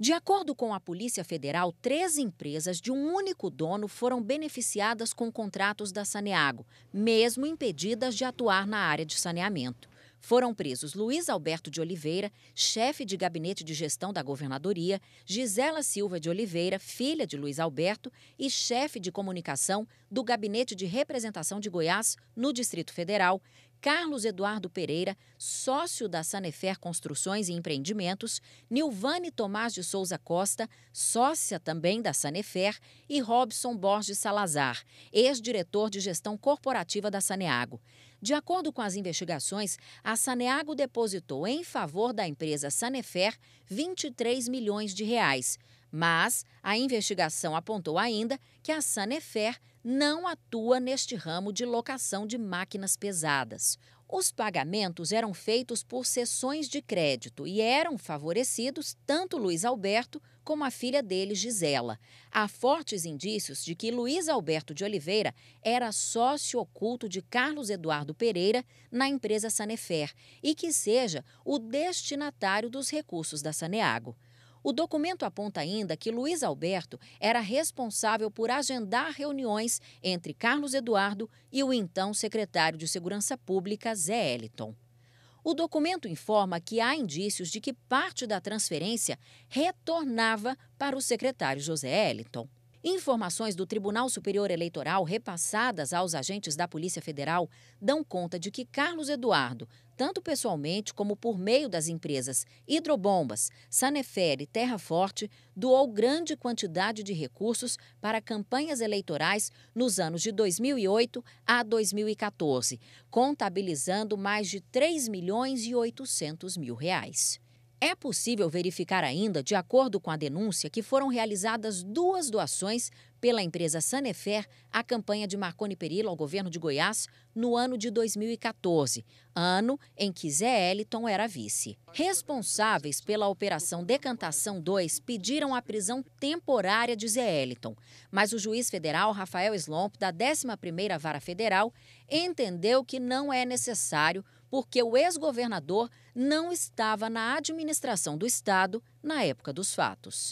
De acordo com a Polícia Federal, três empresas de um único dono foram beneficiadas com contratos da Saneago, mesmo impedidas de atuar na área de saneamento. Foram presos Luiz Alberto de Oliveira, chefe de gabinete de gestão da governadoria, Gisela Silva de Oliveira, filha de Luiz Alberto, e chefe de comunicação do gabinete de representação de Goiás no Distrito Federal, Carlos Eduardo Pereira, sócio da Sanefer Construções e Empreendimentos, Nilvane Tomás de Souza Costa, sócia também da Sanefer, e Robson Borges Salazar, ex-diretor de gestão corporativa da Saneago. De acordo com as investigações, a Saneago depositou em favor da empresa Sanefer 23 milhões de reais mas a investigação apontou ainda que a Sanefer não atua neste ramo de locação de máquinas pesadas. Os pagamentos eram feitos por sessões de crédito e eram favorecidos tanto Luiz Alberto como a filha dele, Gisela. Há fortes indícios de que Luiz Alberto de Oliveira era sócio oculto de Carlos Eduardo Pereira na empresa Sanefer e que seja o destinatário dos recursos da Saneago. O documento aponta ainda que Luiz Alberto era responsável por agendar reuniões entre Carlos Eduardo e o então secretário de Segurança Pública, Zé Eliton. O documento informa que há indícios de que parte da transferência retornava para o secretário José Eliton. Informações do Tribunal Superior Eleitoral repassadas aos agentes da Polícia Federal dão conta de que Carlos Eduardo, tanto pessoalmente como por meio das empresas Hidrobombas, Sanefere e Terra Forte, doou grande quantidade de recursos para campanhas eleitorais nos anos de 2008 a 2014, contabilizando mais de 3 milhões e 800 mil reais. É possível verificar ainda, de acordo com a denúncia, que foram realizadas duas doações pela empresa Sanefer à campanha de Marconi Perillo ao governo de Goiás no ano de 2014, ano em que Zé Eliton era vice. Responsáveis pela Operação Decantação 2 pediram a prisão temporária de Zé Eliton, mas o juiz federal Rafael Slomp, da 11ª Vara Federal, entendeu que não é necessário porque o ex-governador não estava na administração do Estado na época dos fatos.